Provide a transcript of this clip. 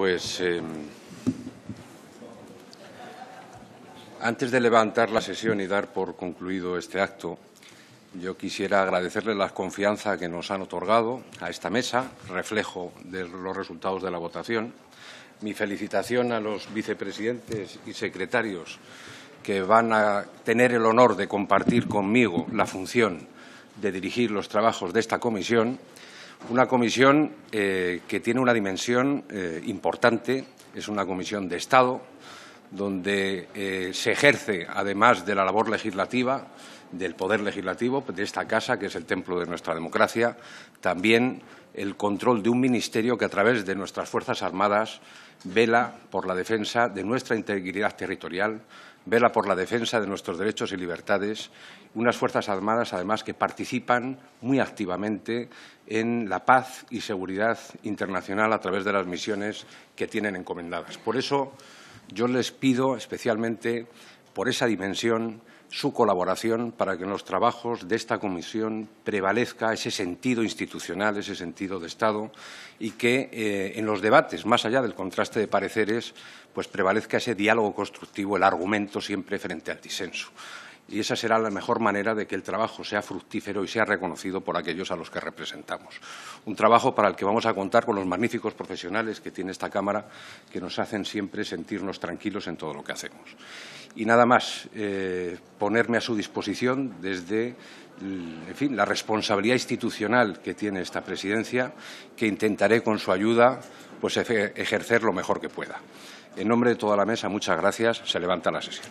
pues em, antes de levantar la sesión y dar por concluido este acto, yo quisiera agradecerle la confianza que nos han otorgado a esta mesa, reflejo de los resultados de la votación. Mi felicitación a los vicepresidentes y secretarios que van a tener el honor de compartir conmigo la función de dirigir los trabajos de esta comisión una comisión eh, que tiene una dimensión eh, importante, es una comisión de Estado, donde eh, se ejerce, además de la labor legislativa, del poder legislativo, pues, de esta casa, que es el templo de nuestra democracia, también el control de un ministerio que, a través de nuestras Fuerzas Armadas, vela por la defensa de nuestra integridad territorial, vela por la defensa de nuestros derechos y libertades, unas Fuerzas Armadas, además, que participan muy activamente en la paz y seguridad internacional a través de las misiones que tienen encomendadas. Por eso, yo les pido especialmente por esa dimensión su colaboración para que en los trabajos de esta comisión prevalezca ese sentido institucional, ese sentido de Estado y que eh, en los debates, más allá del contraste de pareceres, pues prevalezca ese diálogo constructivo, el argumento siempre frente al disenso y esa será la mejor manera de que el trabajo sea fructífero y sea reconocido por aquellos a los que representamos. Un trabajo para el que vamos a contar con los magníficos profesionales que tiene esta Cámara, que nos hacen siempre sentirnos tranquilos en todo lo que hacemos. Y nada más, eh, ponerme a su disposición desde la responsabilidad institucional que tiene esta Presidencia, que intentaré con su ayuda pues, ejercer lo mejor que pueda. En nombre de toda la mesa, muchas gracias. Se levanta la sesión.